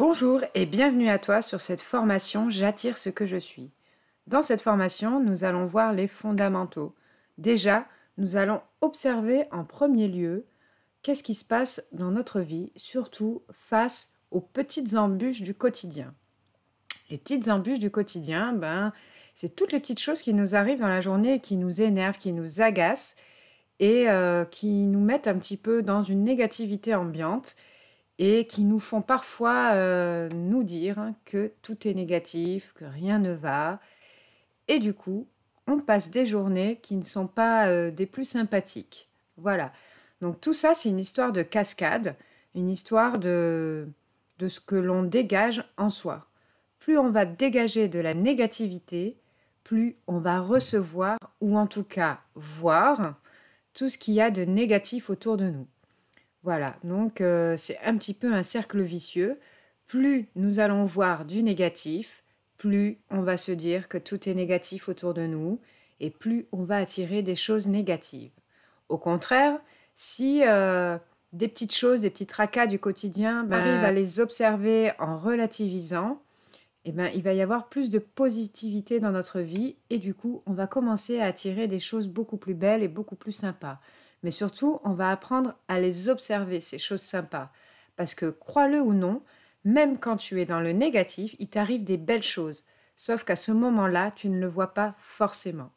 Bonjour et bienvenue à toi sur cette formation J'attire ce que je suis. Dans cette formation, nous allons voir les fondamentaux. Déjà, nous allons observer en premier lieu qu'est-ce qui se passe dans notre vie, surtout face aux petites embûches du quotidien. Les petites embûches du quotidien, ben, c'est toutes les petites choses qui nous arrivent dans la journée qui nous énervent, qui nous agacent et euh, qui nous mettent un petit peu dans une négativité ambiante et qui nous font parfois euh, nous dire que tout est négatif, que rien ne va. Et du coup, on passe des journées qui ne sont pas euh, des plus sympathiques. Voilà. Donc tout ça, c'est une histoire de cascade, une histoire de, de ce que l'on dégage en soi. Plus on va dégager de la négativité, plus on va recevoir, ou en tout cas voir, tout ce qu'il y a de négatif autour de nous. Voilà, donc euh, c'est un petit peu un cercle vicieux. Plus nous allons voir du négatif, plus on va se dire que tout est négatif autour de nous et plus on va attirer des choses négatives. Au contraire, si euh, des petites choses, des petits tracas du quotidien ben, arrivent à les observer en relativisant, eh ben, il va y avoir plus de positivité dans notre vie et du coup, on va commencer à attirer des choses beaucoup plus belles et beaucoup plus sympas mais surtout, on va apprendre à les observer, ces choses sympas. Parce que, crois-le ou non, même quand tu es dans le négatif, il t'arrive des belles choses. Sauf qu'à ce moment-là, tu ne le vois pas forcément.